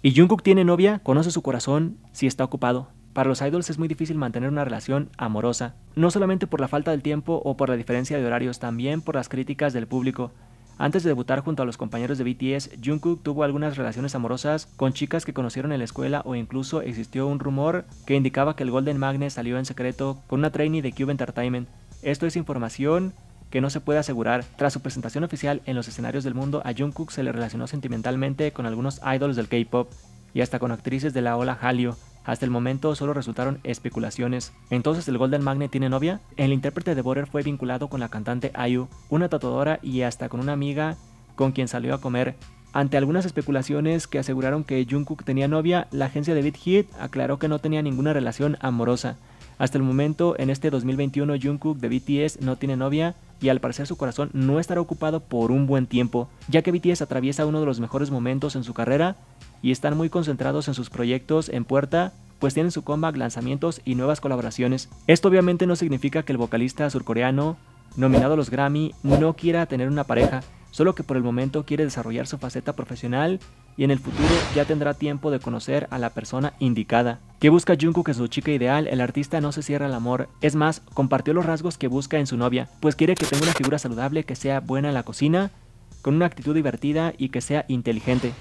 Y Jungkook tiene novia, conoce su corazón si está ocupado. Para los idols es muy difícil mantener una relación amorosa, no solamente por la falta del tiempo o por la diferencia de horarios, también por las críticas del público. Antes de debutar junto a los compañeros de BTS, Jungkook tuvo algunas relaciones amorosas con chicas que conocieron en la escuela o incluso existió un rumor que indicaba que el Golden Magnet salió en secreto con una trainee de Cube Entertainment. Esto es información que no se puede asegurar. Tras su presentación oficial en los escenarios del mundo, a Jungkook se le relacionó sentimentalmente con algunos idols del K-pop y hasta con actrices de la ola Hallyu. Hasta el momento solo resultaron especulaciones. Entonces, ¿el Golden Magnet tiene novia? El intérprete de Border fue vinculado con la cantante Ayu, una tatuadora y hasta con una amiga con quien salió a comer. Ante algunas especulaciones que aseguraron que Jungkook tenía novia, la agencia de Beat Hit aclaró que no tenía ninguna relación amorosa. Hasta el momento, en este 2021, Jungkook de BTS no tiene novia, y al parecer su corazón no estará ocupado por un buen tiempo, ya que BTS atraviesa uno de los mejores momentos en su carrera y están muy concentrados en sus proyectos en puerta pues tienen su comeback, lanzamientos y nuevas colaboraciones. Esto obviamente no significa que el vocalista surcoreano, nominado a los Grammy, no quiera tener una pareja, solo que por el momento quiere desarrollar su faceta profesional y en el futuro ya tendrá tiempo de conocer a la persona indicada. Que busca Junku, que su chica ideal? El artista no se cierra al amor. Es más, compartió los rasgos que busca en su novia, pues quiere que tenga una figura saludable, que sea buena en la cocina, con una actitud divertida y que sea inteligente.